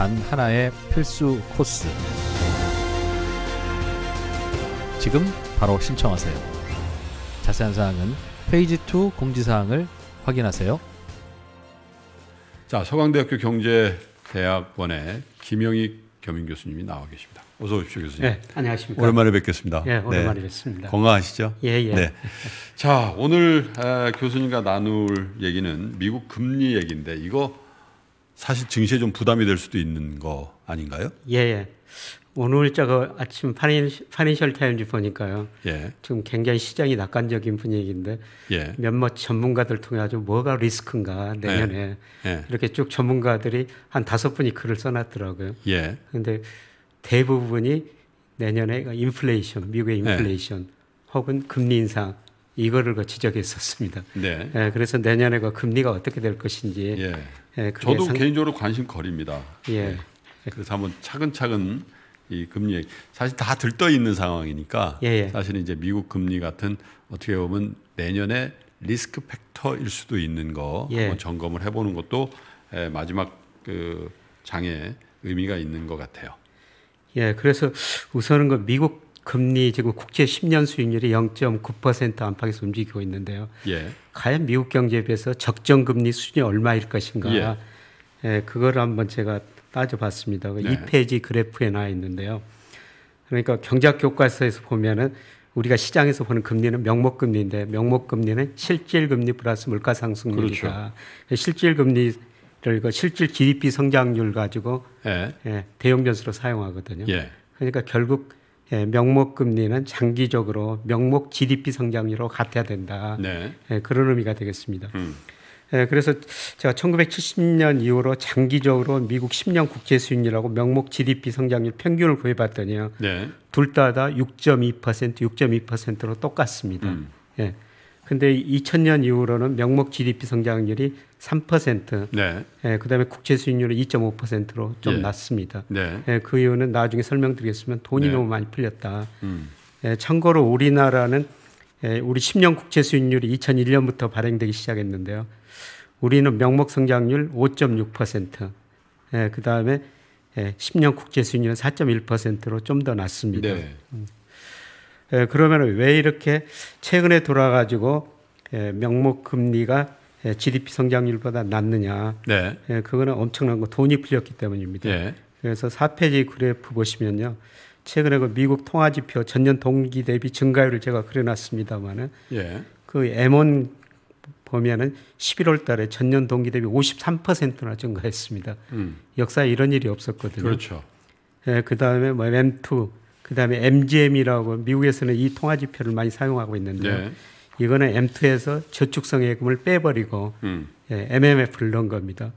단 하나의 필수 코스. 지금 바로 신청하세요. 자세한 사항은 페이지 2 공지사항을 확인하세요. 자, 서강대학교 경제대학원의 김영희 겸임 교수님이 나와 계십니다. 어서 오십시오, 교수님. 네, 안녕하십니까. 오랜만에 뵙겠습니다. 네, 네. 오랜만에 네. 뵙습니다. 건강하시죠? 예, 예. 네. 자, 오늘 아, 교수님과 나눌 얘기는 미국 금리 얘기인데 이거 사실 증시에 좀 부담이 될 수도 있는 거 아닌가요? 예. 예. 오늘 저거 아침 파니셜 타임즈 보니까요. 예. 지금 굉장히 시장이 낙관적인 분위기인데 예. 몇몇 전문가들 통해 아주 뭐가 리스크인가 내년에 예. 예. 이렇게 쭉 전문가들이 한 다섯 분이 글을 써놨더라고요. 그런데 예. 대부분이 내년에 인플레이션, 미국의 인플레이션 혹은 금리 인상 이거를 그 지적했었습니다. 네. 예, 그래서 내년에 그 금리가 어떻게 될 것인지. 예. 예, 저도 상... 개인적으로 관심거리니다 예. 예. 그래서 한번 차근차근 이 금리 사실 다 들떠 있는 상황이니까 예, 예. 사실 이제 미국 금리 같은 어떻게 보면 내년에 리스크 팩터일 수도 있는 거 한번 점검을 해보는 것도 마지막 그 장에 의미가 있는 것 같아요. 예, 그래서 우선은 그 미국 금리 지금 국제 10년 수익률이 0.9% 안팎에서 움직이고 있는데요. 예. 과연 미국 경제에 비해서 적정 금리 수준이 얼마일 것인가? 예. 예, 그걸 한번 제가 따져봤습니다. 그 네. 2페이지 그래프에 나와 있는데요. 그러니까 경제학 교과서에서 보면은 우리가 시장에서 보는 금리는 명목금리인데 명목금리는 실질금리 플러스 물가상승률이다. 그렇죠. 그러니까 실질금리를 그 실질 GDP 성장률 가지고 예. 예, 대형 변수로 사용하거든요. 예. 그러니까 결국 예, 명목 금리는 장기적으로 명목 GDP 성장률로 같아야 된다. 네. 예, 그런 의미가 되겠습니다. 음. 예, 그래서 제가 1970년 이후로 장기적으로 미국 10년 국채 수익률하고 명목 GDP 성장률 평균을 구해봤더니요. 네. 둘 다 다6.2% 6.2%로 똑같습니다. 음. 예. 근데 2000년 이후로는 명목 GDP 성장률이 3%, 네. 예, 그다음에 국채 수익률이 2.5%로 좀 예. 낮습니다. 네. 예, 그 이유는 나중에 설명드리겠지만 돈이 네. 너무 많이 풀렸다. 음. 예, 참고로 우리나라는 예, 우리 10년 국채 수익률이 2001년부터 발행되기 시작했는데요. 우리는 명목 성장률 5.6%, 예, 그다음에 예, 10년 국채 수익률은 4.1%로 좀 더 낮습니다. 네. 음. 예, 그러면 왜 이렇게 최근에 돌아가지고 예, 명목 금리가 GDP 예, 성장률보다 낮느냐? 네. 그거는 엄청난 거 돈이 풀렸기 때문입니다. 예. 그래서 4페이지 그래프 보시면요. 최근에 그 미국 통화 지표 전년 동기 대비 증가율을 제가 그려놨습니다만은 예. 그 M1 보면은 11월 달에 전년 동기 대비 53%나 증가했습니다. 음. 역사에 이런 일이 없었거든요. 그렇죠. 예, 그다음에 뭐 M2 그다음에 MGM이라고 미국에서는 이 통화지표를 많이 사용하고 있는데 네. 이거는 M2에서 저축성 예금을 빼버리고 음. 예, MMF를 넣은 겁니다.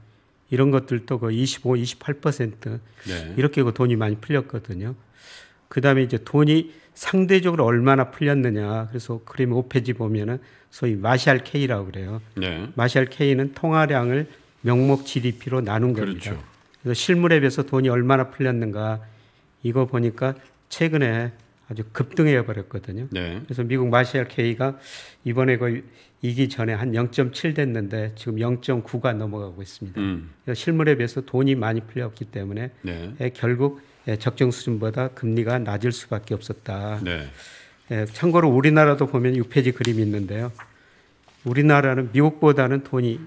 이런 것들도 그 25, 28% 네. 이렇게 그 돈이 많이 풀렸거든요. 그다음에 이제 돈이 상대적으로 얼마나 풀렸느냐. 그래서 그림 5페이지 보면은 소위 마샬 K라고 그래요. 네. 마샬 K는 통화량을 명목 GDP로 나눈 겁니다. 그렇죠. 그래서 실물에 비해서 돈이 얼마나 풀렸는가 이거 보니까 최근에 아주 급등해 버렸거든요. 네. 그래서 미국 마셜엘 케이가 이번에 거의 이기 전에 한 0.7 됐는데 지금 0.9가 넘어가고 있습니다. 음. 실물에 비해서 돈이 많이 풀렸기 때문에 네. 결국 적정 수준보다 금리가 낮을 수밖에 없었다. 네. 참고로 우리나라도 보면 6페이지 그림이 있는데요. 우리나라는 미국보다는 돈이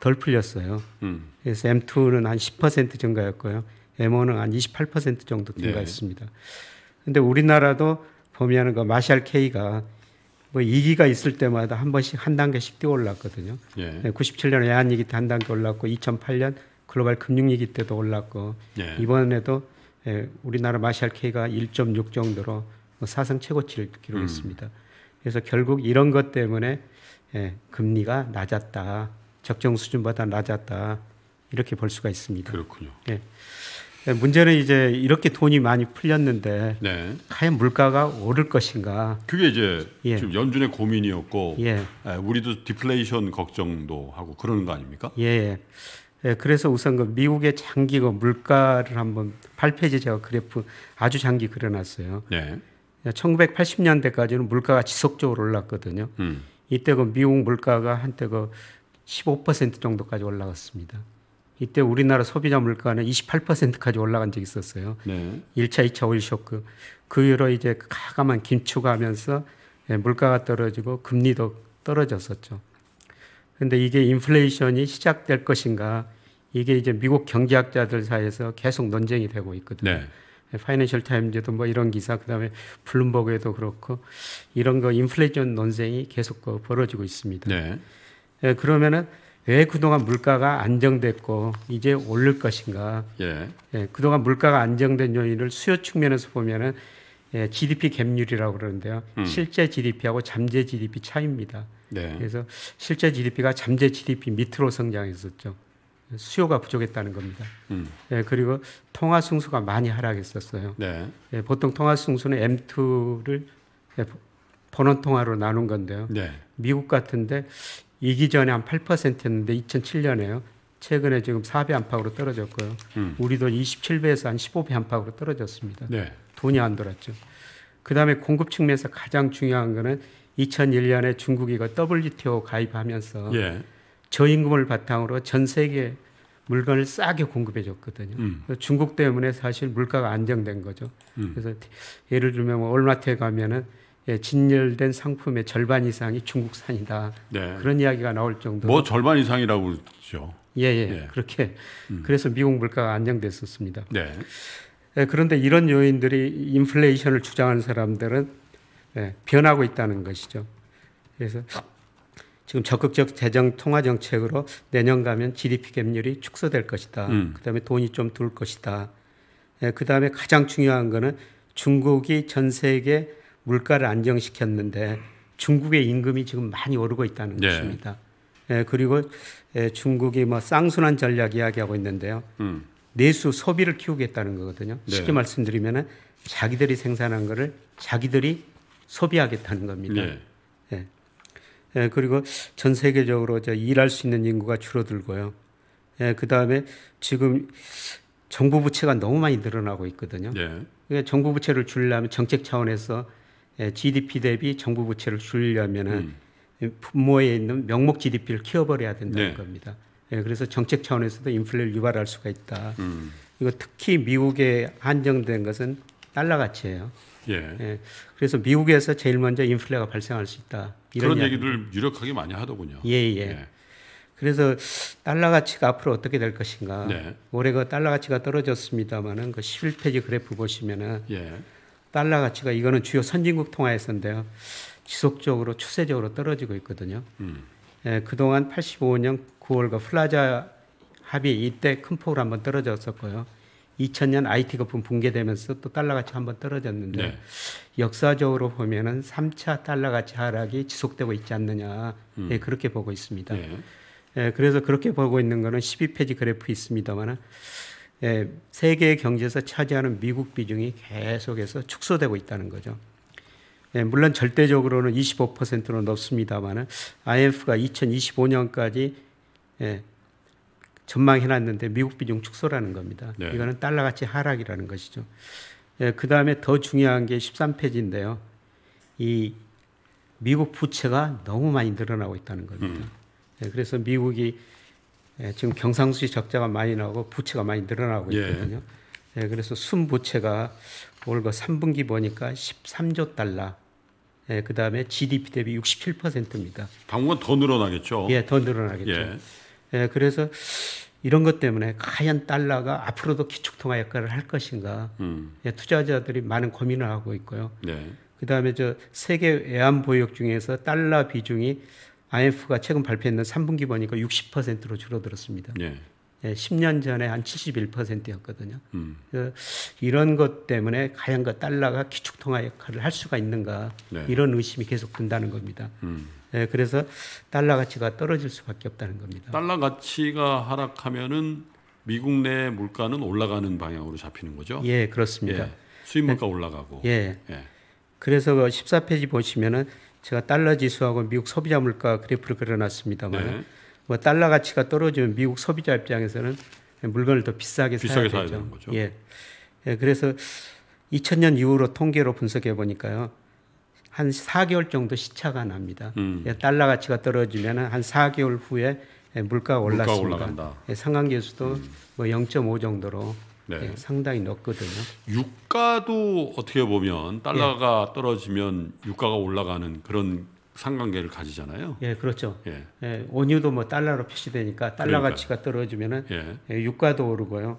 덜 풀렸어요. 음. 그래서 M2는 한 10% 증가였고요. M1은 한 28% 정도 네. 증가했습니다. 네. 근데 우리나라도 보면은 그 마샬 K가 뭐 이기가 있을 때마다 한 번씩 한 단계씩 뛰어 올랐거든요. 예. 97년 외환 위기 때한 단계 올랐고 2008년 글로벌 금융 위기 때도 올랐고 예. 이번에도 예, 우리나라 마샬 K가 1.6 정도로 뭐 사상 최고치를 기록했습니다. 음. 그래서 결국 이런 것 때문에 예, 금리가 낮았다. 적정 수준보다 낮았다. 이렇게 볼 수가 있습니다. 그렇군요. 예. 예, 문제는 이제 이렇게 돈이 많이 풀렸는데 네. 과연 물가가 오를 것인가? 그게 이제 예. 지금 연준의 고민이었고 예. 예 우리도 디플레이션 걱정도 하고 그러는 거 아닙니까? 예, 예. 예. 그래서 우선 그 미국의 장기거 그 물가를 한번 발표지 제가 그래프 아주 장기 그려놨어요. 네. 1980년대까지는 물가가 지속적으로 올랐거든요. 음. 이때 그 미국 물가가 한때 그 15% 정도까지 올라갔습니다. 이때 우리나라 소비자 물가는 28%까지 올라간 적이 있었어요. 네. 1차, 2차 오일 쇼크. 그 이후로 이제 가감한 긴축하면서 예, 물가가 떨어지고 금리도 떨어졌었죠. 그런데 이게 인플레이션이 시작될 것인가 이게 이제 미국 경제학자들 사이에서 계속 논쟁이 되고 있거든요. 네. 파이낸셜 예, 타임즈도 뭐 이런 기사 그다음에 블룸버그에도 그렇고 이런 거 인플레이션 논쟁이 계속 그 벌어지고 있습니다. 네. 예, 그러면은 왜 그동안 물가가 안정됐고 이제 오를 것인가? 예. 예 그동안 물가가 안정된 요인을 수요 측면에서 보면은 예, GDP 갭률이라고 그러는데요. 음. 실제 GDP하고 잠재 GDP 차이입니다. 네. 그래서 실제 GDP가 잠재 GDP 밑으로 성장했었죠. 수요가 부족했다는 겁니다. 음. 예, 그리고 통화 승수가 많이 하락했었어요. 네. 예, 보통 통화 승수는 M2를 예, 번원 통화로 나눈 건데요. 네. 미국 같은데 이기 전에 한 8%였는데 2007년에요. 최근에 지금 4배 안팎으로 떨어졌고요. 음. 우리 돈 27배에서 한 15배 안팎으로 떨어졌습니다. 네. 돈이 안 돌았죠. 그다음에 공급 측면에서 가장 중요한 거는 2001년에 중국이 가 WTO 가입하면서 예. 저임금을 바탕으로 전 세계 물건을 싸게 공급해 줬거든요. 음. 중국 때문에 사실 물가가 안정된 거죠. 음. 그래서 예를 들면 월마트에 뭐 가면은 예, 진열된 상품의 절반 이상이 중국산이다. 네. 그런 이야기가 나올 정도로 뭐 절반 이상이라고 그러죠. 예, 예, 예. 그렇게 음. 그래서 미국 물가가 안정됐었습니다. 네. 예, 그런데 이런 요인들이 인플레이션을 주장하는 사람들은 예, 변하고 있다는 것이죠. 그래서 지금 적극적 재정 통화 정책으로 내년 가면 GDP 갭률이 축소될 것이다. 음. 그다음에 돈이 좀들 것이다. 예, 그다음에 가장 중요한 거는 중국이 전 세계 물가를 안정시켰는데 중국의 임금이 지금 많이 오르고 있다는 네. 것입니다. 예, 그리고 예, 중국이 뭐 쌍순환 전략 이야기하고 있는데요. 음. 내수 소비를 키우겠다는 거거든요. 네. 쉽게 말씀드리면 자기들이 생산한 거를 자기들이 소비하겠다는 겁니다. 네. 예. 예, 그리고 전 세계적으로 저 일할 수 있는 인구가 줄어들고요. 예, 그 다음에 지금 정부 부채가 너무 많이 늘어나고 있거든요. 예. 그러니까 정부 부채를 줄려면 정책 차원에서 GDP 예, 대비 정부 부채를 줄려면은 음. 이 음. 분모에 있는 명목 GDP를 키워버려야 된다는 네. 겁니다. 예, 그래서 정책 차원에서도 인플레를 유발할 수가 있다. 음. 이거 특히 미국에 한정된 것은 달러 가치예요. 예. 예. 그래서 미국에서 제일 먼저 인플레가 발생할 수 있다. 이런 그런 얘기를 유력하게 많이 하더군요. 예, 예. 예. 그래서 달러 가치가 앞으로 어떻게 될 것인가. 네. 올해 그 달러 가치가 떨어졌습니다만은 그 11페이지 그래프 보시면은 예. 달러 가치가 이거는 주요 선진국 통화에서인데요. 지속적으로 추세적으로 떨어지고 있거든요. 음. 예, 그동안 85년 9월과 플라자 합의 이때 큰 폭으로 한 번 떨어졌었고요. 2000년 IT 거품 붕괴되면서 또 달러 가치 한번 떨어졌는데 네. 역사적으로 보면은 3차 달러 가치 하락이 지속되고 있지 않느냐 음. 예, 그렇게 보고 있습니다. 네. 예, 그래서 그렇게 보고 있는 거는 12페이지 그래프 있습니다만은 예, 세계 경제에서 차지하는 미국 비중이 계속해서 축소되고 있다는 거죠. 예, 물론 절대적으로는 25%로 높습니다만 IMF가 2025년까지 전망해놨는데 미국 비중 축소라는 겁니다. 네. 이거는 달러 가치 하락이라는 것이죠. 예, 그 다음에 더 중요한 게 13페이지인데요. 이 미국 부채가 너무 많이 늘어나고 있다는 겁니다. 음. 그래서 미국이 예, 지금 경상수지 적자가 많이 나고 부채가 많이 늘어나고 예. 있거든요. 예. 예, 그래서 순부채가 올 거 3분기 그 보니까 13조 달러. 예, 그 다음에 GDP 대비 67%입니다. 당분간 더 늘어나겠죠. 예, 더 늘어나겠죠. 예. 예, 그래서 이런 것 때문에 과연 달러가 앞으로도 기축통화 역할을 할 것인가 음. 예, 투자자들이 많은 고민을 하고 있고요. 네. 그 다음에 저 세계 외환 보유 중에서 달러 비중이 IMF가 최근 발표했는 3분기 보니까 60%로 줄어들었습니다. 예. 예, 10년 전에 한 71%였거든요. 음. 이런 것 때문에 과연과 그 달러가 기축통화 역할을 할 수가 있는가 네. 이런 의심이 계속 든다는 겁니다. 음. 예, 그래서 달러 가치가 떨어질 수밖에 없다는 겁니다. 달러 가치가 하락하면은 미국 내 물가는 올라가는 방향으로 잡히는 거죠? 예, 그렇습니다. 예, 수입 물가 예. 올라가고. 예. 예. 그래서 14페이지 그 보시면은 제가 달러 지수하고 미국 소비자 물가 그래프를 그려놨습니다만 네. 뭐 달러 가치가 떨어지면 미국 소비자 입장에서는 물건을 더 비싸게, 비싸게 사야, 되죠. 되는 거죠. 예. 예. 그래서 2000년 이후로 통계로 분석해 보니까요. 한 4개월 정도 시차가 납니다. 음. 예, 달러 가치가 떨어지면 한 4개월 후에 물가가 올랐습니다. 물가 올라간다. 예, 상관계수도 음. 뭐 뭐0.5 정도로 네. 예, 상당히 높거든요. 유가도 어떻게 보면 달러가 예. 떨어지면 유가가 올라가는 그런 상관계를 가지잖아요. 예, 그렇죠. 예. 예 원유도 뭐 달러로 표시되니까 달러 그러니까요. 가치가 떨어지면 예. 예, 유가도 오르고요.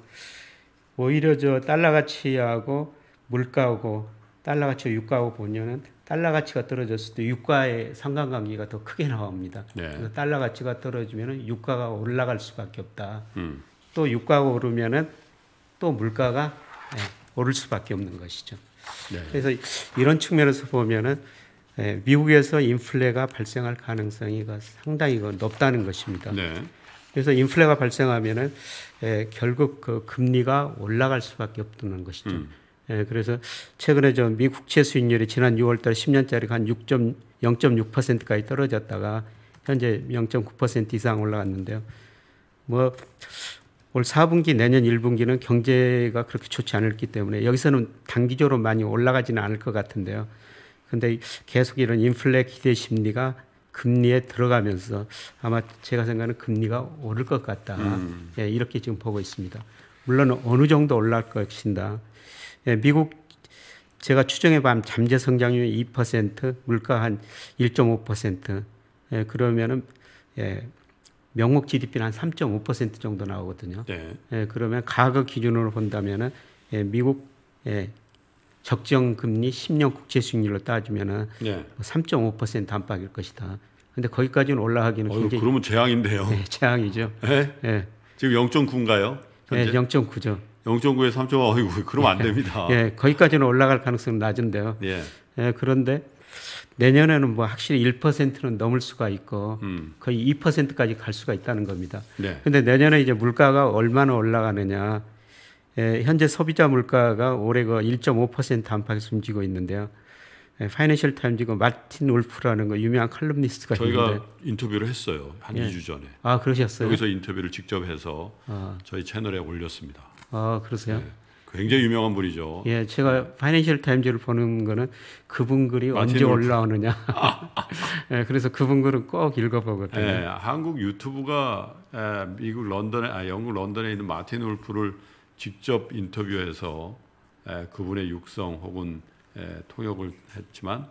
오히려 저 달러 가치하고 물가하고 달러 가치와 유가하고 보면은 달러 가치가 떨어졌을 때 유가의 상관관계가 더 크게 나옵니다. 네. 달러 가치가 떨어지면 유가가 올라갈 수밖에 없다. 음. 또 유가가 오르면은 또 물가가 예, 오를 수밖에 없는 것이죠. 네. 그래서 이런 측면에서 보면은 예, 미국에서 인플레가 발생할 가능성이 상당히 높다는 것입니다. 네. 그래서 인플레가 발생하면은 예, 결국 그 금리가 올라갈 수밖에 없다는 것이죠. 음. 그래서 최근에 저 미국 채 수익률이 지난 6월달 10년짜리 한 6.0.6%까지 떨어졌다가 현재 0.9% 이상 올라갔는데요. 뭐올 4분기 내년 1분기는 경제가 그렇게 좋지 않을기 때문에 여기서는 단기적으로 많이 올라가지는 않을 것 같은데요. 근데 계속 이런 인플레 기대 심리가 금리에 들어가면서 아마 제가 생각하는 금리가 오를 것 같다. 음. 예, 이렇게 지금 보고 있습니다. 물론 어느 정도 올라갈 것인다. 예, 미국 제가 추정해 봐 잠재 성장률 2%, 물가 한 1.5%. 예, 그러면은 예, 명목 GDP는 한 3.5% 정도 나오거든요. 네. 예, 그러면 과거 기준으로 본다면은 예, 미국 예, 적정 금리 10년 국채 수익률로 따지면은 네. 3.5% 뭐 안팎일 것이다. 근데 거기까지는 올라가기는 어 굉장히 그러면 재앙인데요. 예, 재앙이죠. 예? 예. 지금 0.9인가요? 예, 현재? 예, 0.9죠. 0.9에 3.5. 어이구, 그러면 안 됩니다. 예, 거기까지는 올라갈 가능성은 낮은데요. 예. 예, 그런데 내년에는 뭐 확실히 1%는 넘을 수가 있고 음. 거의 2%까지 갈 수가 있다는 겁니다. 그런데 네. 내년에 이제 물가가 얼마나 올라가느냐. 에, 예, 현재 소비자 물가가 올해가 1.5% 그 안팎에서 움직이고 있는데요. 에, 예, 파이낸셜 타임즈가 마틴 울프라는 거 그 유명한 칼럼니스트가 저희가 있는데. 인터뷰를 했어요. 한 예. 2주 전에. 아, 그러셨어요? 여기서 인터뷰를 직접 해서 아. 저희 채널에 올렸습니다. 아, 그러세요? 네. 굉장히 유명한 분이죠. 예, 제가 파이낸셜 타임즈를 보는 거는 그분 글이 언제 올라오느냐. 예, 그래서 그분 글은 꼭 읽어보거든요. 예, 한국 유튜브가 예, 미국 런던에, 아, 영국 런던에 있는 마틴 울프를 직접 인터뷰해서 예, 그분의 육성 혹은 예, 통역을 했지만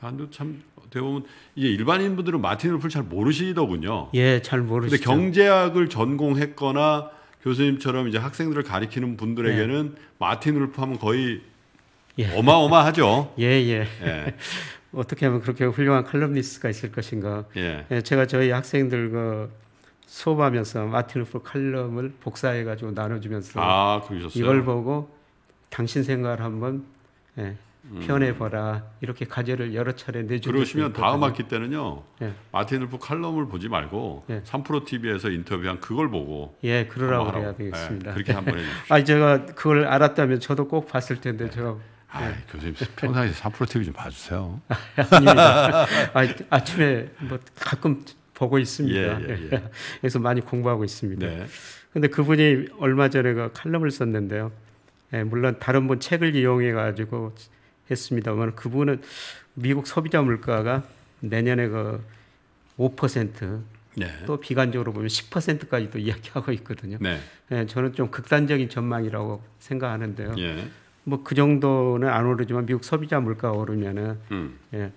한도 참 어떻게 보면 이제 일반인분들은 마틴 울프를 잘 모르시더군요. 예, 잘 모르시죠. 근데 경제학을 전공했거나 교수님처럼 이제 학생들을 가리키는 분들에게는 네. 마틴 울프 하면 거의 예. 어마어마하죠. 예, 예. 예. 어떻게 하면 그렇게 훌륭한 칼럼니스트가 있을 것인가. 예. 예 제가 저희 학생들그 수업하면서 마틴 루프 칼럼을 복사해 가지고 나눠주면서 아, 이걸 보고 당신 생각을 한번 예, 표현해 음. 보라 이렇게 과제를 여러 차례 내주고 그러시면 다음 학기 때는요 예. 마틴 루프 칼럼을 보지 말고 예. 프로 TV에서 인터뷰한 그걸 보고 예 그러라고 해야 예, 되겠습니다. 예, 그렇게 한번 예. 해주시오아 제가 그걸 알았다면 저도 꼭 봤을 텐데 예. 제가 아, 네. 교수님 평상시에 프로 TV 좀 봐주세요. 아, 닙니다 아, 침에뭐 가끔 보고 있습니다. 예, 예, 예. 그래서 많이 공부하고 있습니다. 그런데 네. 그분이 얼마 전에 그 칼럼을 썼는데요. 물론 다른 분 책을 이용해 가지고 했습니다만 그분은 미국 소비자 물가가 내년에 그5% 네. 또 비관적으로 보면 10%까지도 이야기하고 있거든요. 네. 네, 저는 좀 극단적인 전망이라고 생각하는데요. 예. 뭐그 정도는 안 오르지만 미국 소비자 물가가 오르면은 음. 예,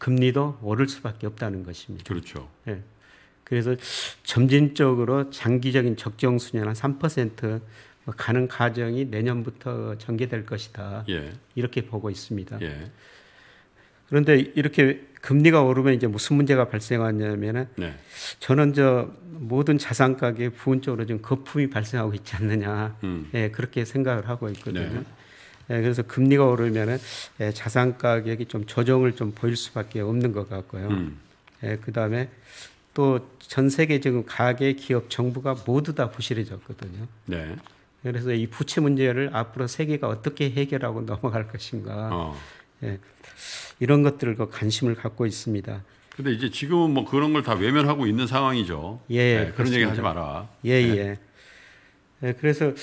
금리도 오를 수밖에 없다는 것입니다. 그렇죠. 예. 그래서 점진적으로 장기적인 적정 수준 한3% 뭐 가는 과정이 내년부터 전개될 것이다. 예. 이렇게 보고 있습니다. 예. 그런데 이렇게 금리가 오르면 이제 무슨 문제가 발생하냐면은 네. 저는 저 모든 자산 가격에 부분적으로 지 거품이 발생하고 있지 않느냐 음. 예, 그렇게 생각을 하고 있거든요. 네. 예, 그래서 금리가 오르면은 예, 자산 가격이 좀 조정을 좀 보일 수밖에 없는 것 같고요. 음. 예, 그 다음에 또 전 세계 지금 가계 기업 정부가 모두 다 부실해졌거든요. 네. 그래서 이 부채 문제를 앞으로 세계가 어떻게 해결하고 넘어갈 것인가 어. 예, 이런 것들을 그 관심을 갖고 있습니다. 근데 이제 지금은 뭐 그런 걸 다 외면하고 있는 상황이죠. 예, 네, 그런 얘기 하지 마라. 예, 네. 예. 예. 그래서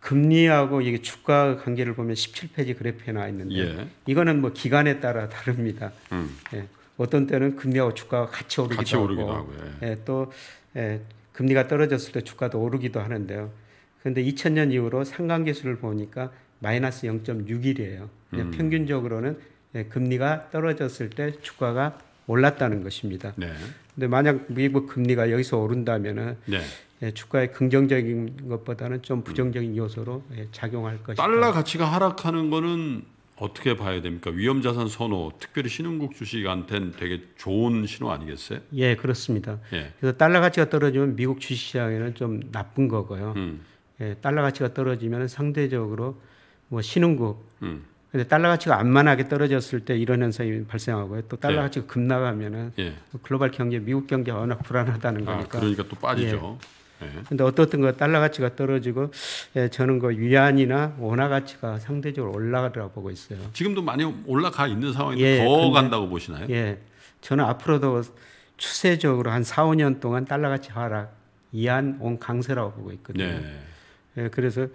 금리하고 이게 주가 관계를 보면 17페이지 그래프에 나와 있는데 예. 이거는 뭐 기간에 따라 다릅니다. 음. 예. 어떤 때는 금리하고 주가가 같이 오르기도, 같이 오르기도 하고, 하 예. 예. 또 예, 금리가 떨어졌을 때 주가도 오르기도 하는데요. 그런데 2000년 이후로 상관계수를 보니까 마이너스 0 6일이에요 음. 평균적으로는 예, 금리가 떨어졌을 때 주가가 올랐다는 것입니다. 네. 근데 만약 미국 금리가 여기서 오른다면은 네. 예, 주가의 긍정적인 것보다는 좀 음. 부정적인 음. 요소로 예, 작용할 것이다. 달러 가치가 하락하는 거는 어떻게 봐야 됩니까? 위험 자산 선호, 특별히 신흥국 주식한테는 되게 좋은 신호 아니겠어요? 예, 그렇습니다. 예. 그래서 달러 가치가 떨어지면 미국 주식 시장에는 좀 나쁜 거고요. 음. 예, 달러 가치가 떨어지면 상대적으로 뭐 신흥국 음. 근데 달러 가치가 안만하게 떨어졌을 때 이런 현상이 발생하고요. 또 달러 예. 가치가 급락하면은 예. 글로벌 경제, 미국 경제가 워낙 불안하다는 아, 거니까. 아, 그러니까 또 빠지죠. 그런데 예. 예. 어떻든 거 그 달러 가치가 떨어지고 예, 저는 그 위안이나 원화 가치가 상대적으로 올라가더라 보고 있어요. 지금도 많이 올라가 있는 상황인데 예, 더 간다고 보시나요? 예. 저는 앞으로도 추세적으로 한 4, 5년 동안 달러 가치 하락, 이한온 강세라고 보고 있거든요. 네. 예, 그래서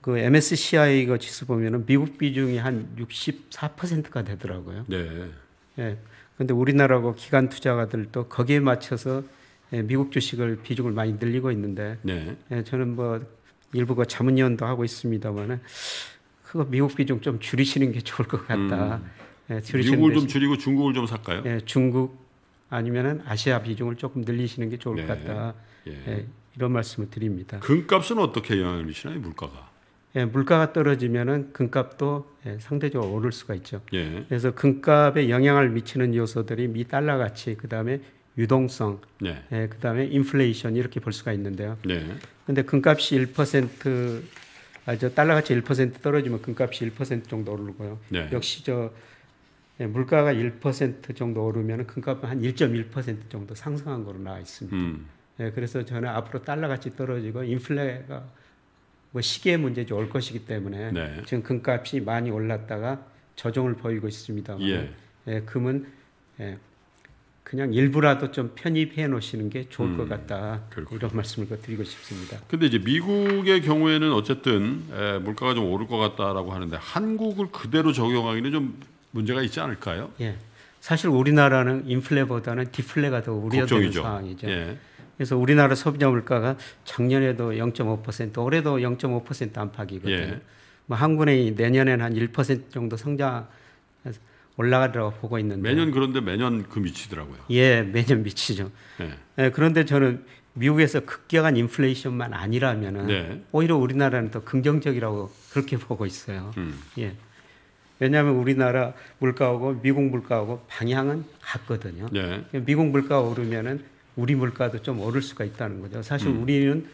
그 MSCI 거 지수 보면은 미국 비중이 한 64%가 되더라고요. 네. 예. 근데 우리나라고 기관 투자가들도 거기에 맞춰서 예, 미국 주식을 비중을 많이 늘리고 있는데 네. 예, 저는 뭐 일부가 자문위원도 하고 있습니다만은 그거 미국 비중 좀 줄이시는 게 좋을 것 같다. 음. 예, 미국을 대신, 좀 줄이고 중국을 좀 살까요? 예, 중국 아니면은 아시아 비중을 조금 늘리시는 게 좋을 네. 것 같다. 예. 예. 이런 말씀을 드립니다. 금값은 어떻게 영향을 미치나요, 물가가? 예, 물가가 떨어지면은 금값도 예, 상대적으로 오를 수가 있죠. 예. 그래서 금값에 영향을 미치는 요소들이 미 달러 가치, 그 다음에 유동성, 네. 예. 예그 다음에 인플레이션 이렇게 볼 수가 있는데요. 그런데 네. 금값이 1% 아, 저 달러 가치 1% 떨어지면 금값이 1% 정도 오르고요. 네. 역시 저 예, 물가가 1% 정도 오르면 금값은 한1.1% 정도 상승한 거로 나와 있습니다. 음. 예, 그래서 저는 앞으로 달러같이 떨어지고 인플레가 뭐 시기의 문제죠 올 것이기 때문에 네. 지금 금값이 많이 올랐다가 저종을 보이고 있습니다 예. 예, 금은 예, 그냥 일부라도 좀 편입해 놓으시는 게 좋을 음, 것 같다 그렇군요. 이런 말씀을 드리고 싶습니다. 근데 이제 미국의 경우에는 어쨌든 에, 예, 물가가 좀 오를 것 같다라고 하는데 한국을 그대로 적용하기는 좀 문제가 있지 않을까요? 예. 사실 우리나라는 인플레보다는 디플레가 더 우려되는 상황이죠. 예. 그래서 우리나라 소비자 물가가 작년에도 0.5% 올해도 0.5% 안팎이거든요. 예. 뭐 한국은행이 내년에는 한1% 정도 성장 올라가더라고 보고 있는데 매년 그런데 매년 그 미치더라고요. 예, 매년 미치죠. 예. 예, 그런데 저는 미국에서 급격한 인플레이션만 아니라면은 네. 오히려 우리나라는 더 긍정적이라고 그렇게 보고 있어요. 음. 예. 왜냐하면 우리나라 물가하고 미국 물가하고 방향은 같거든요. 네. 미국 물가 오르면은 우리 물가도 좀 오를 수가 있다는 거죠. 사실 음. 우리는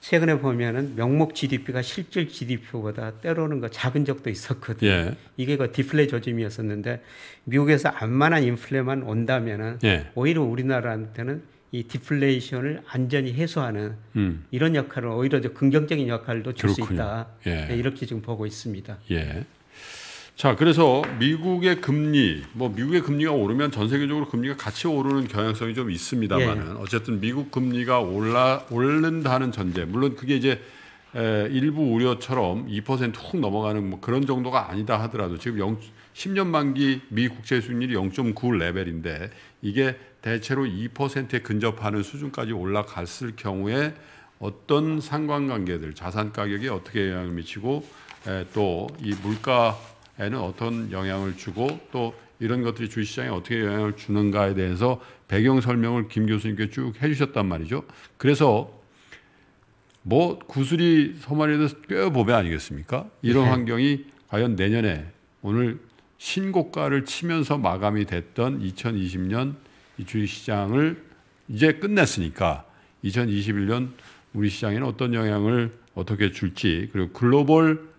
최근에 보면은 명목 GDP가 실질 GDP보다 때로는 그 작은 적도 있었거든요. 예. 이게 그 디플레 조짐이었었는데 미국에서 안만한 인플레만 온다면은 예. 오히려 우리나라한테는 이 디플레이션을 안전히 해소하는 음. 이런 역할을 오히려 긍정적인 역할도 줄 수 있다. 예. 네, 이렇게 지금 보고 있습니다. 예. 자, 그래서 미국의 금리, 뭐 미국의 금리가 오르면 전 세계적으로 금리가 같이 오르는 경향성이 좀 있습니다만은 예. 어쨌든 미국 금리가 올라 오른다는 전제, 물론 그게 이제 에, 일부 우려처럼 2%훅 넘어가는 뭐 그런 정도가 아니다 하더라도 지금 0, 10년 만기 미 국채 수익률이 0.9 레벨인데 이게 대체로 2%에 근접하는 수준까지 올라갔을 경우에 어떤 상관관계들, 자산 가격에 어떻게 영향을 미치고 에, 또이 물가 에는 어떤 영향을 주고 또 이런 것들이 주시장에 식 어떻게 영향을 주는가에 대해서 배경 설명을 김 교수님께 쭉 해주셨단 말이죠. 그래서 뭐 구슬이 소말리에도 꿰보배 아니겠습니까? 이런 네. 환경이 과연 내년에 오늘 신고가를 치면서 마감이 됐던 2020년 주식시장을 이제 끝냈으니까 2021년 우리 시장에는 어떤 영향을 어떻게 줄지 그리고 글로벌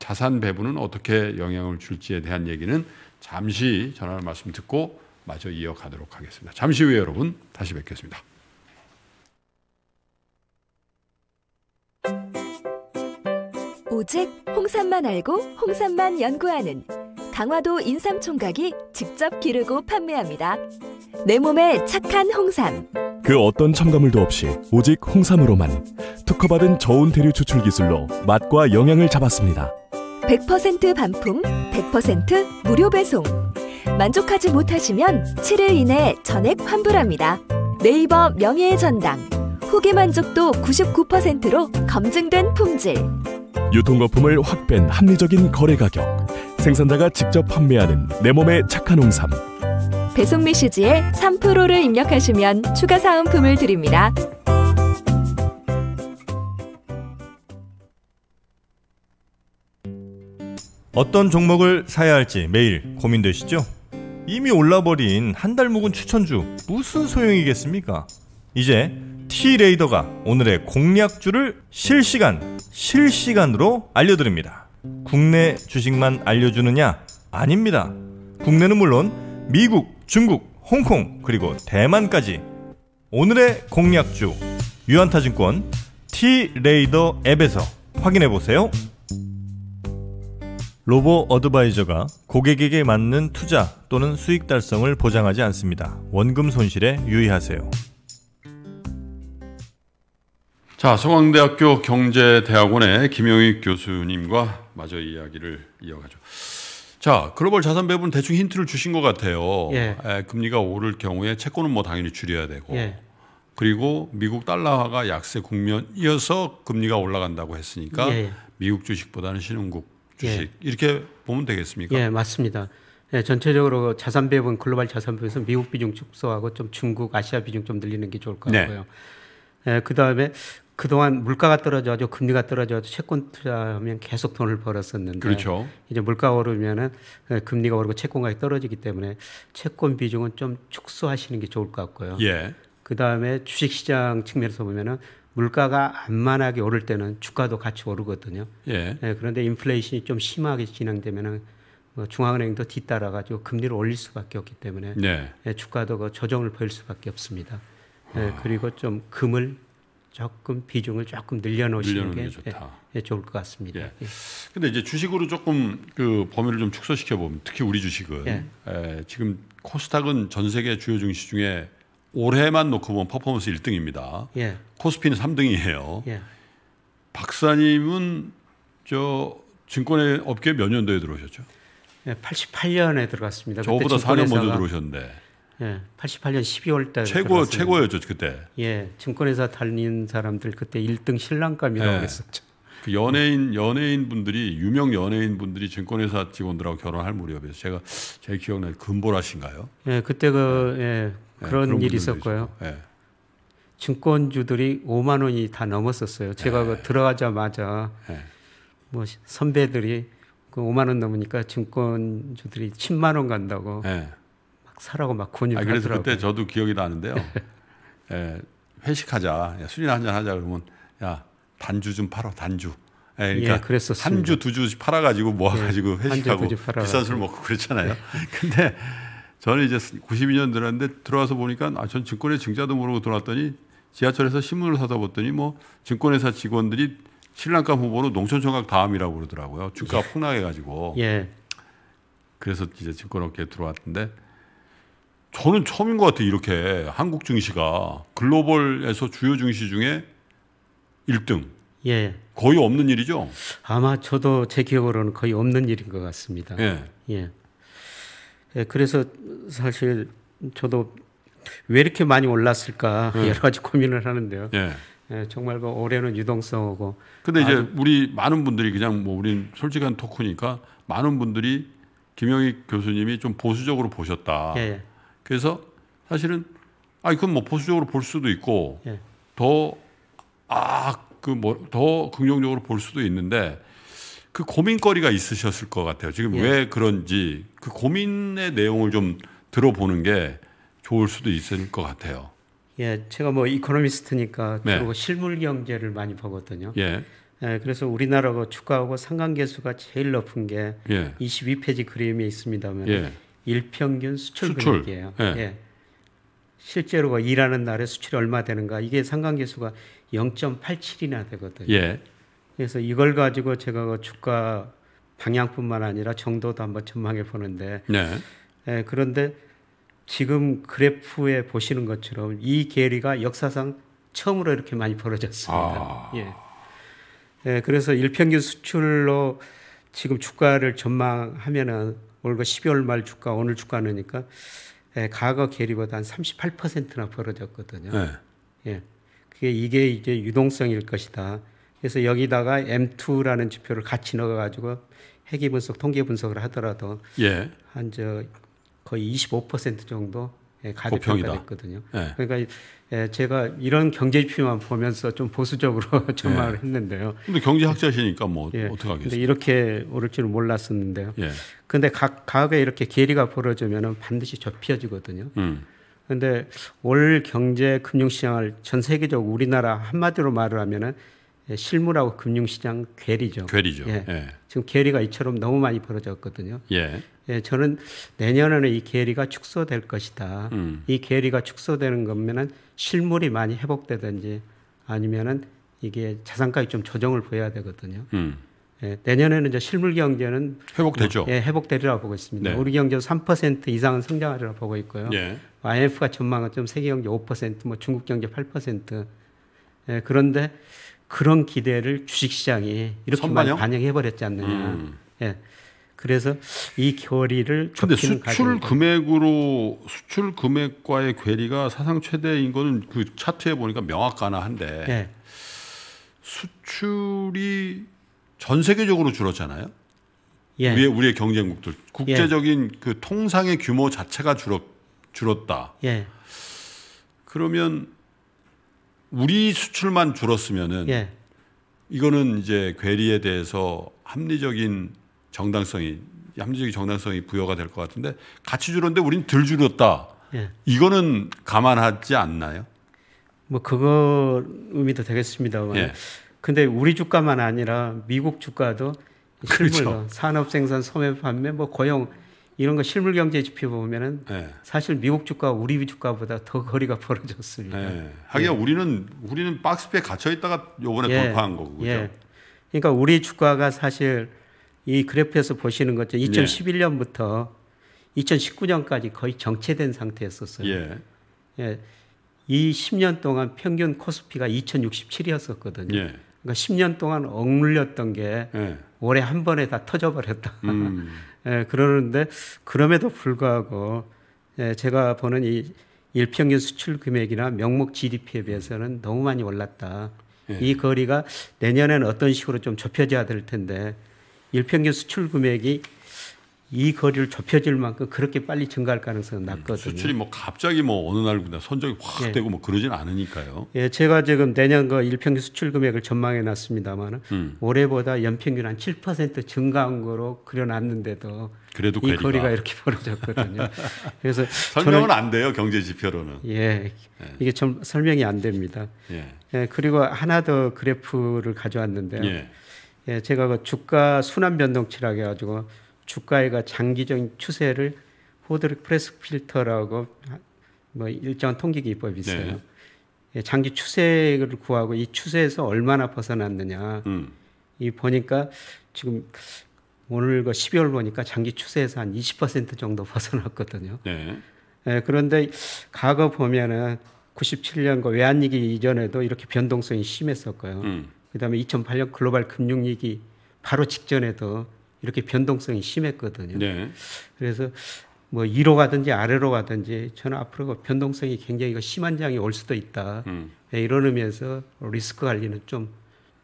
자산 배분은 어떻게 영향을 줄지에 대한 얘기는 잠시 전하는 말씀 듣고 마저 이어가도록 하겠습니다. 잠시 후에 여러분 다시 뵙겠습니다. 오직 홍삼만 알고 홍삼만 연구하는 강화도 인삼총각이 직접 기르고 판매합니다. 내 몸에 착한 홍삼. 그 어떤 첨가물도 없이 오직 홍삼으로만 특허받은 저온 대류 추출 기술로 맛과 영양을 잡았습니다. 100% 반품, 100% 무료 배송. 만족하지 못하시면 7일 이내 에 전액 환불합니다. 네이버 명예의 전당. 후기 만족도 99%로 검증된 품질. 유통거품을 확 뺀 합리적인 거래 가격. 생산자가 직접 판매하는 내몸에 착한 홍삼. 배송 메시지에 3%를 입력하시면 추가 사은품을 드립니다. 어떤 종목을 사야 할지 매일 고민되시죠? 이미 올라버린 한 달 묵은 추천주 무슨 소용이겠습니까? 이제 T레이더가 오늘의 공략주를 실시간, 실시간으로 알려드립니다. 국내 주식만 알려주느냐? 아닙니다. 국내는 물론 미국, 중국, 홍콩, 그리고 대만까지 오늘의 공략주 유한타증권 T레이더 앱에서 확인해보세요. 로보 어드바이저가 고객에게 맞는 투자 또는 수익 달성을 보장하지 않습니다. 원금 손실에 유의하세요. 자, 서강대학교 경제대학원의 김영익 교수님과 마저 이야기를 이어가죠. 자, 글로벌 자산 배분 대충 힌트를 주신 것 같아요. 예. 에, 예, 금리가 오를 경우에 채권은 뭐 당연히 줄여야 되고, 예. 그리고 미국 달러화가 약세 국면이어서 금리가 올라간다고 했으니까 예. 미국 주식보다는 신흥국 주식 예. 이렇게 보면 되겠습니까? 예, 맞습니다. 예, 전체적으로 그 자산 배분 글로벌 자산 배분에서 미국 비중 축소하고 좀 중국 아시아 비중 좀 늘리는 게 좋을 것 네. 같고요. 네. 예, 그다음에 그동안 물가가 떨어져가 금리가 떨어져가 채권 투자하면 계속 돈을 벌었었는데 그렇죠. 이제 물가 오르면은 예, 금리가 오르고 채권 가격이 떨어지기 때문에 채권 비중은 좀 축소하시는 게 좋을 것 같고요. 예. 그 다음에 주식시장 측면에서 보면은 물가가 안만하게 오를 때는 주가도 같이 오르거든요. 예. 예 그런데 인플레이션이 좀 심하게 진행되면은 뭐 중앙은행도 뒤따라가지고 금리를 올릴 수밖에 없기 때문에 네. 예, 주가도 그 조정을 보일 수밖에 없습니다. 예, 아. 그리고 좀 금을 조금 비중을 조금 늘려놓으시는 게, 게 예, 예, 좋을 것 같습니다. 그런데 예. 예. 이제 주식으로 조금 그 범위를 좀 축소시켜 보면 특히 우리 주식은 예. 지금 코스닥은 전 세계 주요 증시 중에 올해만 놓고 보면 퍼포먼스 1등입니다. 예. 코스피는 3등이에요. 예. 박사님은 저 증권의 업계 몇 년도에 들어오셨죠? 예, 88년에 들어갔습니다. 저보다 4년 먼저 들어오셨는데. 예, 88년 12월 달 최고 최고였죠 그때. 예, 증권회사 달린 사람들 그때 1등 신랑감이라고 예. 했었죠. 그 연예인 연예인 분들이 유명 연예인 분들이 증권회사 직원들하고 결혼할 무렵에서 제가 제 기억나는 금보라신가요? 예, 그때 그 예, 예, 그런 일이 있었고요. 예. 증권주들이 5만 원이 다 넘었었어요. 제가 예. 그 들어가자마자 뭐 선배들이 그 5만 원 넘으니까 증권주들이 10만 원 간다고 막 사라고 막 권유를 하더라고요. 그때 저도 기억이 나는데요. 에, 회식하자, 야, 술이나 한잔 하자 그러면 야 단주 좀 팔아 단주. 예, 그러니까 예, 그랬었습니다. 한 주, 두주 팔아가지고 모아가지고 예, 회식하고 비싼 술 먹고 그랬잖아요. 근데 저는 이제 92년 들어왔는데 들어와서 보니까 아, 전 증권의 증자도 모르고 들어왔더니 지하철에서 신문을 사다 봤더니 뭐 증권회사 직원들이 신랑감 후보로 농촌총각 다음이라고 그러더라고요. 주가 예. 폭락해가지고. 예. 그래서 이제 증권업계에 들어왔는데 저는 처음인 것 같아요. 이렇게 한국 증시가 글로벌에서 주요 증시 중에 1등. 예. 거의 없는 일이죠. 아마 저도 제 기억으로는 거의 없는 일인 것 같습니다. 예. 예. 예, 그래서 사실 저도 왜 이렇게 많이 올랐을까 네. 여러 가지 고민을 하는데요. 네. 예, 정말 그 올해는 유동성하고. 근데 이제 우리 많은 분들이 그냥 뭐 우린 솔직한 토크니까 많은 분들이 김영익 교수님이 좀 보수적으로 보셨다. 예. 그래서 사실은 아 이건 뭐 보수적으로 볼 수도 있고 예. 더아 그 뭐 더 긍정적으로 볼 수도 있는데 그 고민거리가 있으셨을 것 같아요. 지금 예. 왜 그런지 그 고민의 내용을 좀 들어보는 게 좋을 수도 있을 것 같아요. 예, 제가 뭐 이코노미스트니까 주로 네. 실물 경제를 많이 보거든요. 예. 예, 그래서 우리나라가 주가하고 상관계수가 제일 높은 게 예. 22페이지 그림에 있습니다만 예. 일평균 수출, 수출. 금액이에요. 예. 예. 실제로 뭐 일하는 날에 수출이 얼마 되는가 이게 상관계수가 0.87이나 되거든요. 예. 그래서 이걸 가지고 제가 그 주가 방향뿐만 아니라 정도도 한번 전망해 보는데 네. 예, 그런데 지금 그래프에 보시는 것처럼 이 계리가 역사상 처음으로 이렇게 많이 벌어졌습니다. 아. 예. 예, 그래서 일평균 수출로 지금 주가를 전망하면은 올거 12월 말 주가 오늘 주가니까 예, 과거 계리보다 한 38%나 벌어졌거든요. 네. 예. 그게 이게 이제 유동성일 것이다. 그래서 여기다가 M2라는 지표를 같이 넣어가지고 해기 분석, 통계 분석을 하더라도 예. 한저 거의 25% 정도 예, 가격평가됐거든요. 예. 그러니까 예, 제가 이런 경제 지표만 보면서 좀 보수적으로 전망을 예. 했는데요. 근데 경제학자시니까 뭐 예. 어떻게 하겠어요? 이렇게 오를 줄은 몰랐었는데요. 예. 근데 각 가에 이렇게 계리가 벌어지면 반드시 접혀지거든요. 음. 근데 올 경제 금융시장을 전 세계적 으로 우리나라 한마디로 말을 하면은 예, 실물하고 금융시장 괴리죠. 괴리죠. 예. 예. 지금 괴리가 이처럼 너무 많이 벌어졌거든요. 예. 예 저는 내년에는 이 괴리가 축소될 것이다. 음. 이 괴리가 축소되는 거면은 실물이 많이 회복되든지 아니면은 이게 자산가에 좀 조정을 보여야 되거든요. 음. 예, 내년에는 이제 실물 경제는 회복되죠. 예, 회복되리라 보고 있습니다. 네. 우리 경제는 3% 이상은 성장하리라 보고 있고요. 예. IMF가 전망은 좀 세계 경제 5%, 뭐 중국 경제 8%. 예, 그런데 그런 기대를 주식시장에 이렇게 선반영? 많이 반영해 버렸지 않느냐. 음. 예. 그래서 이 결의를 근데 수출 과정입 금액으로 수출 금액과의 괴리가 사상 최대인 거는 그 차트에 보니까 명확하나한데 예. 수출이 전 세계적으로 줄었잖아요. 예. 우리의, 우리의 경쟁국들 예. 국제적인 예. 그 통상의 규모 자체가 줄었 줄었다. 예. 그러면 우리 수출만 줄었으면은 예. 이거는 이제 괴리에 대해서 합리적인 정당성이 합리적인 정당성이 부여가 될 것 같은데 같이 줄었는데 우리는덜 줄었다. 예. 이거는 감안하지 않나요? 뭐 그거 의미도 되겠습니다만. 예. 예. 근데 우리 주가만 아니라 미국 주가도 실물로 그렇죠. 산업 생산, 소매 판매, 뭐 고용 이런 거 실물 경제 지표 보면은 네. 사실 미국 주가 우리 주가보다 더 거리가 벌어졌습니다. 네. 하기야 예. 우리는 우리는 박스에 갇혀 있다가 요번에 예. 돌파한 거고 그죠? 예. 그러니까 우리 주가가 사실 이 그래프에서 보시는 것처럼 2011년부터 2019년까지 거의 정체된 상태였었어요. 예. 예. 이 10년 동안 평균 코스피가 2067이었었거든요. 예. 그러니까 10년 동안 억눌렸던 게 예. 올해 한 번에 다 터져버렸다. 음. 예, 그러는데 그럼에도 불구하고 예, 제가 보는 이 일평균 수출 금액이나 명목 GDP에 비해서는 너무 많이 올랐다. 예. 이 거리가 내년에는 어떤 식으로 좀 좁혀져야 될 텐데 일평균 수출 금액이 이 거리를 좁혀질 만큼 그렇게 빨리 증가할 가능성은 음, 낮거든요. 수출이 뭐 갑자기 뭐 어느 날보다 선적이 확 예. 되고 뭐 그러진 않으니까요. 예, 제가 지금 내년 거 그 일평균 수출 금액을 전망해 놨습니다만 음. 올해보다 연평균 한 7% 증가한 거로 그려놨는데도 그래도 이 거리가, 거리가 이렇게 벌어졌거든요. 그래서 설명은 안 돼요 경제 지표로는. 예, 예, 예. 이게 좀 설명이 안 됩니다. 예. 예 그리고 하나 더 그래프를 가져왔는데요. 예. 예 제가 그 주가 순환 변동치라 해가지고 주가가 장기적인 추세를 호드릭 프레스 필터라고 뭐 일정한 통계 기법이 네. 있어요. 네. 장기 추세를 구하고 이 추세에서 얼마나 벗어났느냐. 음. 이 보니까 지금 오늘 그 12월 보니까 장기 추세에서 한 20% 정도 벗어났거든요. 네. 예, 그런데 과거 보면은 97년 과 외환위기 이전에도 이렇게 변동성이 심했었고요. 음. 그다음에 2008년 글로벌 금융위기 바로 직전에도 이렇게 변동성이 심했거든요. 네. 그래서 뭐이로 가든지 아래로 가든지 저는 앞으로 변동성이 굉장히 심한 장이 올 수도 있다. 음. 네, 이런 의미에서 리스크 관리는 좀,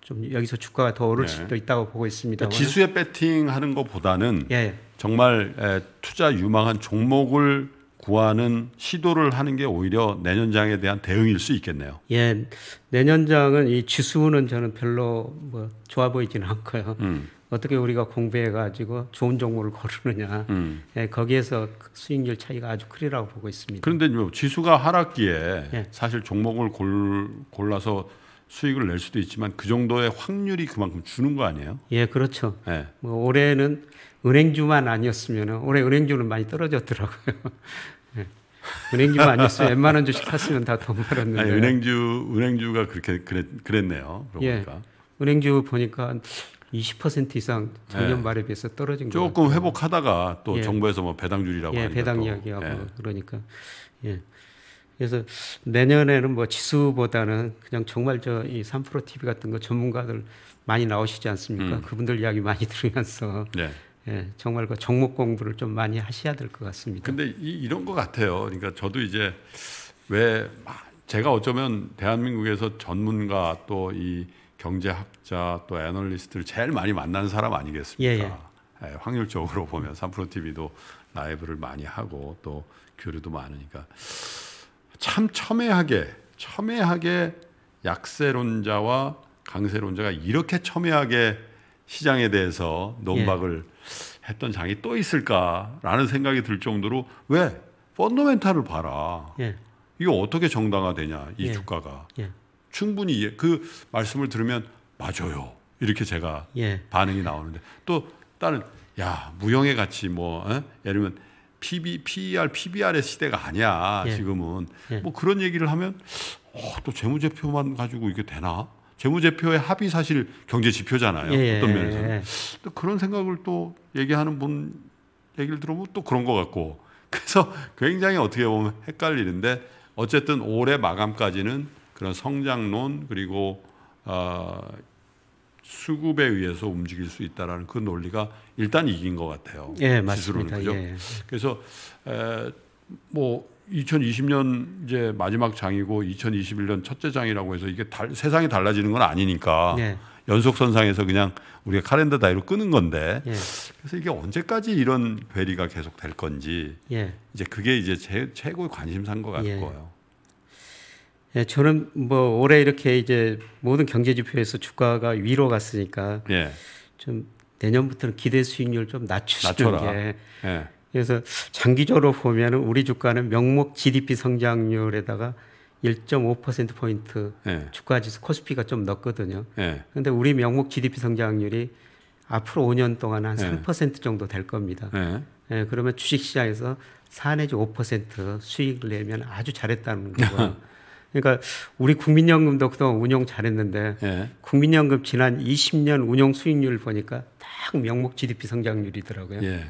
좀 여기서 주가가 더 오를 네. 수도 있다고 보고 있습니다. 그러니까 지수에 배팅하는 것보다는 예. 예. 정말 투자 유망한 종목을 구하는 시도를 하는 게 오히려 내년장에 대한 대응일 수 있겠네요. 예, 내년장은 이 지수는 저는 별로 뭐 좋아 보이지는 않고요. 음. 어떻게 우리가 공부해 가지고 좋은 종목을 고르느냐 음. 예, 거기에서 수익률 차이가 아주 크리라고 보고 있습니다. 그런데 뭐 지수가 하락기에 예. 사실 종목을 골, 골라서 수익을 낼 수도 있지만 그 정도의 확률이 그만큼 주는 거 아니에요? 예, 그렇죠. 예. 뭐 올해는 은행주만 아니었으면 올해 은행주는 많이 떨어졌더라고요. 예. 은행주만 아니었으면 웬만한 주식 샀으면 다 돈 벌었는데. 아니, 은행주 은행주가 그렇게 그랬, 네요 그러니까. 예. 은행주 보니까 20% 이상 작년 예. 말에 비해서 떨어진 거죠. 조금 회복하다가 또 예. 정부에서 뭐 배당률이라고 예, 배당 이야기하고 예. 그러니까 예. 그래서 내년에는 뭐 지수보다는 그냥 정말 저이 3프로 TV 같은 거 전문가들 많이 나오시지 않습니까? 음. 그분들 이야기 많이 들으면서 예. 예, 정말 그 종목 공부를 좀 많이 하셔야 될 것 같습니다. 근데 이, 이런 것 같아요. 그러니까 저도 이제 왜 제가 어쩌면 대한민국에서 전문가 또이 경제학자 또 애널리스트를 제일 많이 만난 사람 아니겠습니까? 예, 예. 예 확률적으로 보면 삼프로 TV도 라이브를 많이 하고 또 교류도 많으니까 참 첨예하게 첨예하게 약세론자와 강세론자가 이렇게 첨예하게 시장에 대해서 논박을 예. 했던 장이 또 있을까라는 생각이 들 정도로 왜 펀더멘탈을 봐라. 예. 이거 어떻게 정당화되냐 이 예. 주가가 예. 충분히 이해, 그 말씀을 들으면 맞아요. 이렇게 제가 예. 반응이 나오는데 또 다른 야 무형의 가치 뭐 에? 어? 예를 들면 PB, PER, PBR의 시대가 아니야 예. 지금은 예. 뭐 그런 얘기를 하면 어, 또 재무제표만 가지고 이게 되나? 재무제표의 합이 사실 경제지표잖아요 예, 어떤 예, 면에서는 또 예. 그런 생각을 또 얘기하는 분 얘기를 들어보면 또 그런 것 같고 그래서 굉장히 어떻게 보면 헷갈리는데 어쨌든 올해 마감까지는 그런 성장론 그리고 어, 수급에 의해서 움직일 수 있다라는 그 논리가 일단 이긴 것 같아요. 예, 맞습니다. 그죠? 예, 예. 그래서 에, 뭐 2020년 이제 마지막 장이고 2021년 첫째 장이라고 해서 이게 달, 세상이 달라지는 건 아니니까 예. 연속선상에서 그냥 우리가 카렌더 다이로 끄는 건데 예. 그래서 이게 언제까지 이런 괴리가 계속 될 건지 예. 이제 그게 이제 제, 최고의 관심사인 것 같고요. 예. 예, 저는 뭐 올해 이렇게 이제 모든 경제 지표에서 주가가 위로 갔으니까 예. 좀 내년부터는 기대 수익률 좀낮추는 낮춰라. 게 예. 그래서 장기적으로 보면은 우리 주가는 명목 GDP 성장률에다가 1.5% 포인트 예. 주가 지수 코스피가 좀 넣거든요. 그런데 예. 우리 명목 GDP 성장률이 앞으로 5년 동안 한3% 예. 정도 될 겁니다. 예, 예 그러면 주식시장에서 4 내지 5% 수익을 내면 아주 잘했다는 거고요. 그러니까 우리 국민연금도 그동안 운영 잘했는데 예. 국민연금 지난 20년 운영 수익률 을 보니까 딱 명목 GDP 성장률이더라고요. 예.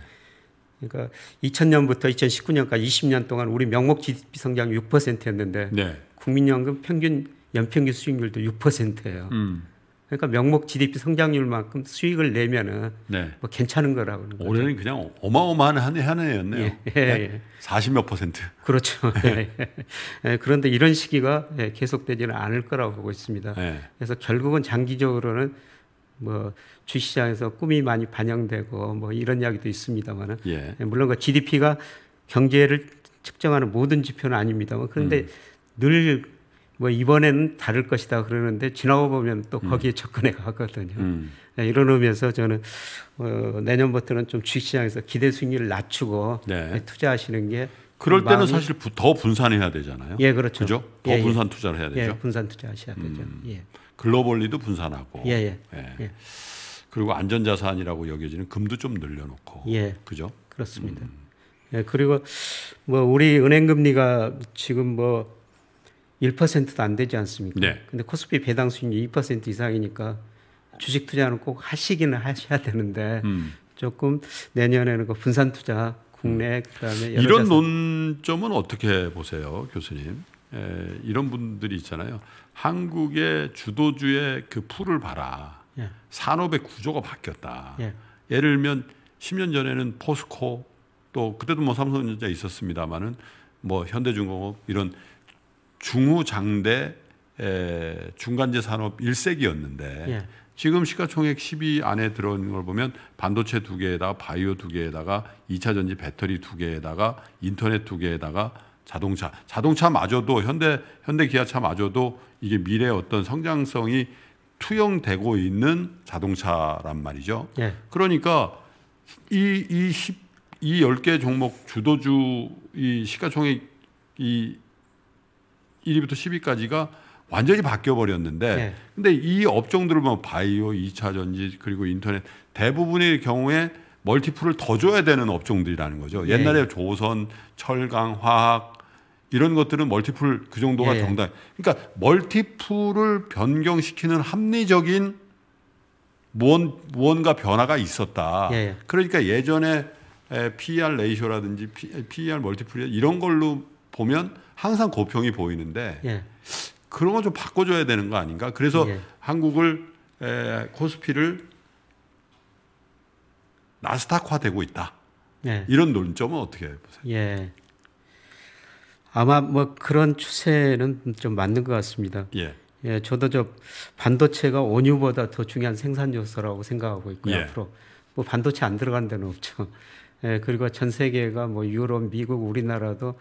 그러니까 2000년부터 2019년까지 20년 동안 우리 명목 GDP 성장 6%였는데 네. 국민연금 평균 연평균 수익률도 6%예요. 음. 그러니까 명목 GDP 성장률만큼 수익을 내면은 네. 뭐 괜찮은 거라고 하는 거죠. 올해는 그냥 어마어마한 한, 한 해였네요. 예, 예, 40몇 예. 퍼센트. 그렇죠. 네. 예. 예. 그런데 이런 시기가 예, 계속되지는 않을 거라고 보고 있습니다. 예. 그래서 결국은 장기적으로는 뭐 주시장에서 꿈이 많이 반영되고 뭐 이런 이야기도 있습니다만은 물론 그 GDP가 경제를 측정하는 모든 지표는 아닙니다만 그런데 음. 늘뭐 이번에는 다를 것이다 그러는데 지나고 보면 또 음. 거기에 음. 접근해 가거든요. 음. 예, 이런 의미에서 저는 어, 내년부터는 좀 주식시장에서 기대 수익률을 낮추고 네. 예, 투자하시는 게 그럴 때는 사실 부, 더 분산해야 되잖아요. 예, 그렇죠. 그죠? 예, 더 예, 분산 예. 투자를 해야 되죠. 예, 분산 투자하셔야 되죠. 음. 예. 글로벌리도 분산하고. 예, 예. 예. 그리고 안전자산이라고 여겨지는 금도 좀 늘려놓고. 예. 그죠? 그렇습니다. 음. 예, 그리고 뭐 우리 은행 금리가 지금 뭐 1%도 안 되지 않습니까? 네. 근데 코스피 배당 수익률 2% 이상이니까 주식 투자는 꼭 하시기는 하셔야 되는데 음. 조금 내년에는 그 분산 투자 국내 음. 그다음에 이런 자산. 논점은 어떻게 보세요, 교수님? 에, 이런 분들이 있잖아요. 한국의 주도주의 그 풀을 봐라. 예. 산업의 구조가 바뀌었다. 예. 예를 들면 10년 전에는 포스코 또 그때도 뭐 삼성전자 있었습니다만은 뭐 현대중공업 이런 중후장대 중간재 산업 1세기였는데 예. 지금 시가총액 10위 안에 들어있는 걸 보면 반도체 두 개에다가 바이오 두 개에다가 2차 전지 배터리 두 개에다가 인터넷 두 개에다가 자동차 자동차마저도 현대 현대 기아차마저도 이게 미래 어떤 성장성이 투영되고 있는 자동차란 말이죠. 예. 그러니까 이이이열개 종목 주도주 이 시가총액 이 1위부터 10위까지가 완전히 바뀌어 버렸는데 네. 예. 근데 이 업종들을 보면 뭐 바이오, 2차 전지 그리고 인터넷 대부분의 경우에 멀티플을 더 줘야 되는 업종들이라는 거죠. 예. 옛날에 조선, 철강, 화학 이런 것들은 멀티플 그 정도가 네. 예. 정답. 그러니까 멀티플을 변경시키는 합리적인 무언, 무언가 변화가 있었다. 그러니까 예전에 PER 레이쇼라든지 PER 멀티플 이런 걸로 보면 항상 고평이 보이는데 예. 그런 거 좀 바꿔줘야 되는 거 아닌가? 그래서 예. 한국을 에, 코스피를 나스닥화되고 있다. 예. 이런 논점은 어떻게 보세요? 예. 아마 뭐 그런 추세는 좀 맞는 것 같습니다. 예. 예, 저도 저 반도체가 원유보다 더 중요한 생산 요소라고 생각하고 있고 예. 앞으로 뭐 반도체 안 들어간 데는 없죠. 예, 그리고 전 세계가 뭐 유럽, 미국, 우리나라도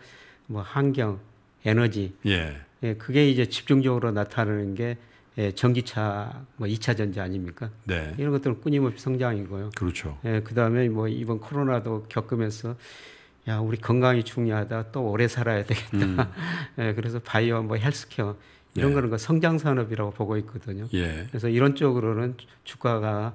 뭐 환경, 에너지. 예. 예 그게 이제 집중적으로 나타나는 게 예, 전기차, 뭐 2차 전지 아닙니까? 네. 이런 것들은 끊임없이 성장이고요. 그렇죠. 예, 그 다음에 뭐 이번 코로나도 겪으면서 야, 우리 건강이 중요하다. 또 오래 살아야 되겠다. 음. 예, 그래서 바이오, 뭐 헬스케어 이런 예. 거는 그 성장 산업이라고 보고 있거든요. 예. 그래서 이런 쪽으로는 주가가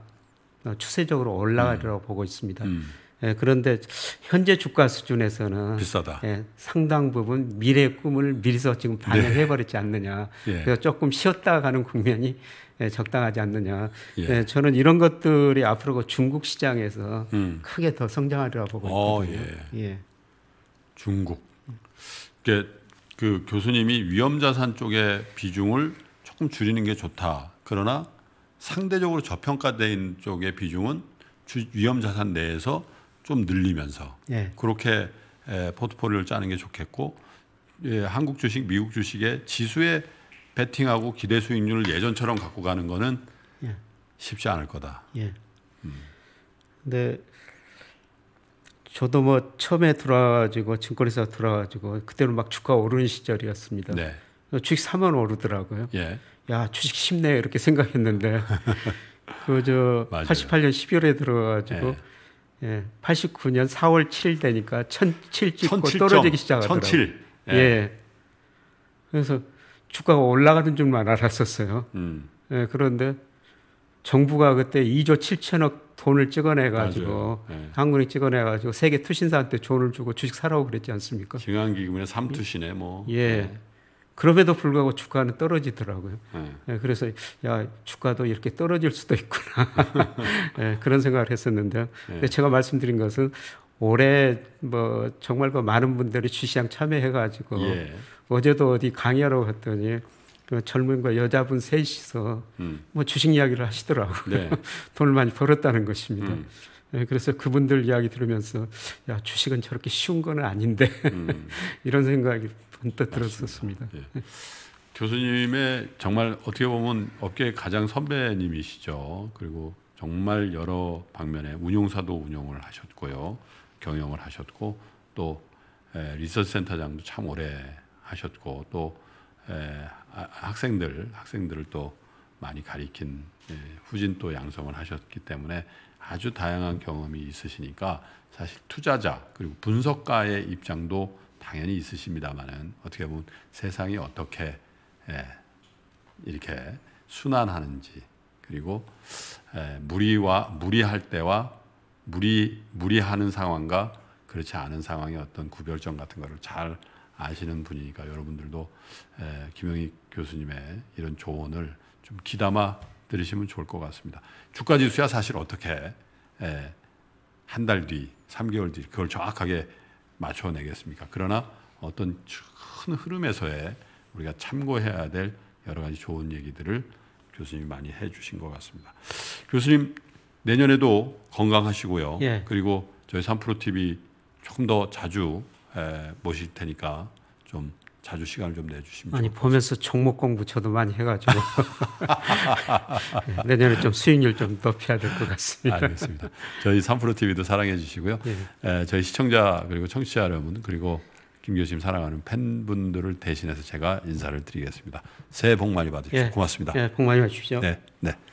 추세적으로 올라가리라고 음. 보고 있습니다. 음. 예, 그런데 현재 주가 수준에서는 비싸다. 예, 상당 부분 미래의 꿈을 미리서 지금 반영해 네. 버리지 않느냐. 예. 그래서 조금 쉬었다 가는 국면이 예, 적당하지 않느냐. 예. 예 저는 이런 것들이 앞으로 그 중국 시장에서 음. 크게 더 성장하리라 보고 어, 있거든요. 예. 예. 중국. 그러니까 그 교수님이 위험 자산 쪽의 비중을 조금 줄이는 게 좋다. 그러나 상대적으로 저평가된 쪽의 비중은 위험 자산 내에서 좀 늘리면서 예. 그렇게 에, 포트폴리오를 짜는 게 좋겠고 예, 한국 주식, 미국 주식의 지수에 베팅하고 기대 수익률을 예전처럼 갖고 가는 거는 예. 쉽지 않을 거다. 예. 음. 근데 저도 뭐 처음에 들어와가지고 증권회사 들어와가지고 그때는 막 주가 오르는 시절이었습니다. 네. 주식 사면 오르더라고요. 예. 야 주식 쉽네 이렇게 생각했는데 그저 88년 12월에 들어가지고 예. 예, 89년 4월 7일 되니까 1007 찍고 떨어지기 시작하더라고요. 예. 예. 그래서 주가가 올라가는 줄만 알았었어요. 음. 예, 그런데 정부가 그때 2조 7천억 돈을 찍어내가지고 예. 한국이 찍어내가지고 세계 투신사한테 돈을 주고 주식 사라고 그랬지 않습니까? 중앙기금이나 삼투신에 뭐. 예. 예. 그럼에도 불구하고 주가는 떨어지더라고요. 네. 예, 그래서 야 주가도 이렇게 떨어질 수도 있구나 네, 그런 생각을 했었는데 네. 제가 말씀드린 것은 올해 뭐 정말 그 많은 분들이 주시장 참여해가지고 예. 어제도 어디 강의하러 갔더니 그 젊은 거 여자분 셋이서 음. 뭐 주식 이야기를 하시더라고요. 네. 돈을 많이 벌었다는 것입니다. 음. 예, 그래서 그분들 이야기 들으면서 야 주식은 저렇게 쉬운 건 아닌데 음. 이런 생각이 한때 들었었습니다. 예. 교수님의 정말 어떻게 보면 업계 가장 선배님이시죠. 그리고 정말 여러 방면에 운용사도 운영을 하셨고요. 경영을 하셨고 또 리서치 센터장도 참 오래 하셨고 또 아, 학생들 학생들을 또 많이 가리킨 예, 후진 또 양성을 하셨기 때문에 아주 다양한 경험이 있으시니까 사실 투자자 그리고 분석가의 입장도 당연히 있으십니다만은 어떻게 보면 세상이 어떻게 예, 이렇게 순환하는지 그리고 예, 무리와 무리할 때와 무리 무리하는 상황과 그렇지 않은 상황의 어떤 구별점 같은 것을 잘 아시는 분이니까 여러분들도 예, 김영희 교수님의 이런 조언을 좀 귀담아 들으시면 좋을 것 같습니다. 주가 지수야 사실 어떻게 한 달 뒤, 3개월 뒤 그걸 정확하게 맞춰내겠습니까? 그러나 어떤 큰 흐름에서의 우리가 참고해야 될 여러 가지 좋은 얘기들을 교수님이 많이 해주신 것 같습니다. 교수님 내년에도 건강하시고요. 예. 그리고 저희 3프로 TV 조금 더 자주 모실 테니까 좀 자주 시간을 좀 내주시면 아니 보면서 종목 공부 저도 많이 해가지고 내년에 좀 수익률 좀 높여야 될 것 같습니다. 알겠습니다. 저희 3프로 TV도 사랑해 주시고요. 예. 에, 저희 시청자 그리고 청취자 여러분 그리고 김 교수님 사랑하는 팬분들을 대신해서 제가 인사를 드리겠습니다. 새해 복 많이 받으십시오. 예. 고맙습니다. 예, 복 많이 받으십시오. 네, 네.